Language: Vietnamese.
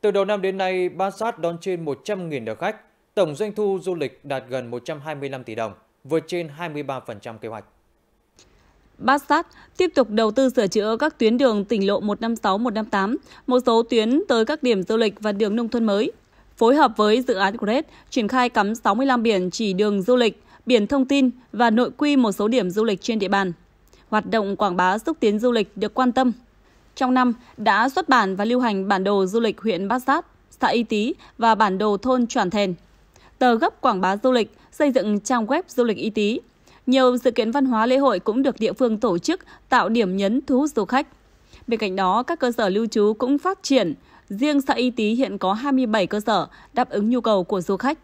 Từ đầu năm đến nay, Bassat đón trên 100.000 lượt khách, tổng doanh thu du lịch đạt gần 125 tỷ đồng, vượt trên 23% kế hoạch. Bát tiếp tục đầu tư sửa chữa các tuyến đường tỉnh lộ 156, 158, một số tuyến tới các điểm du lịch và đường nông thôn mới. Phối hợp với dự án GRED, triển khai cắm 65 biển chỉ đường du lịch, biển thông tin và nội quy một số điểm du lịch trên địa bàn. Hoạt động quảng bá xúc tiến du lịch được quan tâm, trong năm đã xuất bản và lưu hành bản đồ du lịch huyện Bát Sát, xã Y Tý và bản đồ thôn Choản Thèn. Tờ gấp quảng bá du lịch, xây dựng trang web du lịch Y Tý. Nhiều sự kiện văn hóa lễ hội cũng được địa phương tổ chức tạo điểm nhấn thu hút du khách. Bên cạnh đó, các cơ sở lưu trú cũng phát triển. Riêng xã Y Tý hiện có 27 cơ sở đáp ứng nhu cầu của du khách.